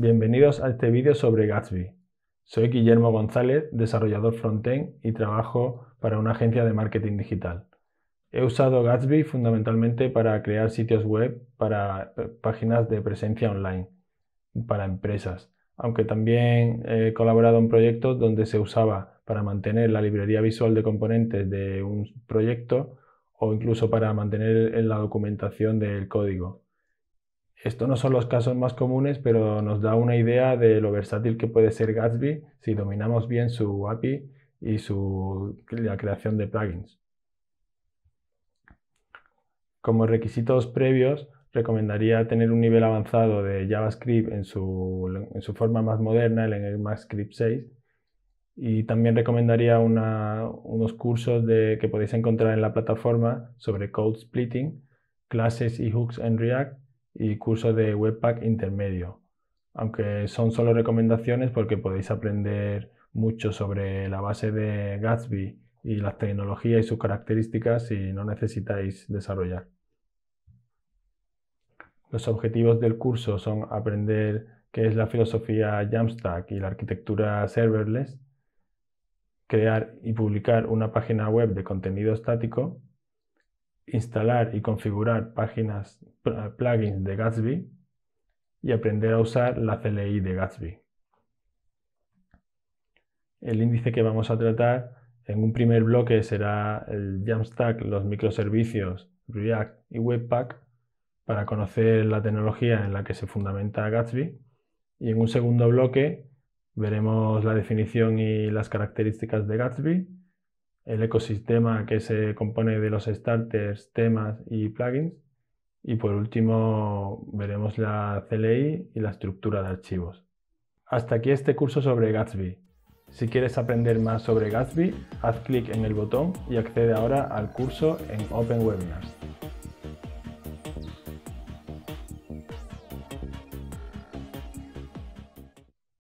Bienvenidos a este vídeo sobre Gatsby. Soy Guillermo González, desarrollador frontend y trabajo para una agencia de marketing digital. He usado Gatsby fundamentalmente para crear sitios web para páginas de presencia online para empresas, aunque también he colaborado en proyectos donde se usaba para mantener la librería visual de componentes de un proyecto o incluso para mantener la documentación del código. Estos no son los casos más comunes, pero nos da una idea de lo versátil que puede ser Gatsby si dominamos bien su API y su, la creación de plugins. Como requisitos previos, recomendaría tener un nivel avanzado de JavaScript en su, forma más moderna, en el MaxScript 6, y también recomendaría unos cursos que podéis encontrar en la plataforma sobre code splitting, clases y hooks en React y curso de Webpack intermedio, aunque son solo recomendaciones porque podéis aprender mucho sobre la base de Gatsby y las tecnologías y sus características si no necesitáis desarrollar. Los objetivos del curso son aprender qué es la filosofía Jamstack y la arquitectura serverless, crear y publicar una página web de contenido estático, instalar y configurar páginas plugins de Gatsby y aprender a usar la CLI de Gatsby. El índice que vamos a tratar en un primer bloque será el Jamstack, los microservicios, React y Webpack para conocer la tecnología en la que se fundamenta Gatsby. Y en un segundo bloque veremos la definición y las características de Gatsby el ecosistema que se compone de los starters, temas y plugins. Y por último, veremos la CLI y la estructura de archivos. Hasta aquí este curso sobre Gatsby. Si quieres aprender más sobre Gatsby, haz clic en el botón y accede ahora al curso en Open Webinars.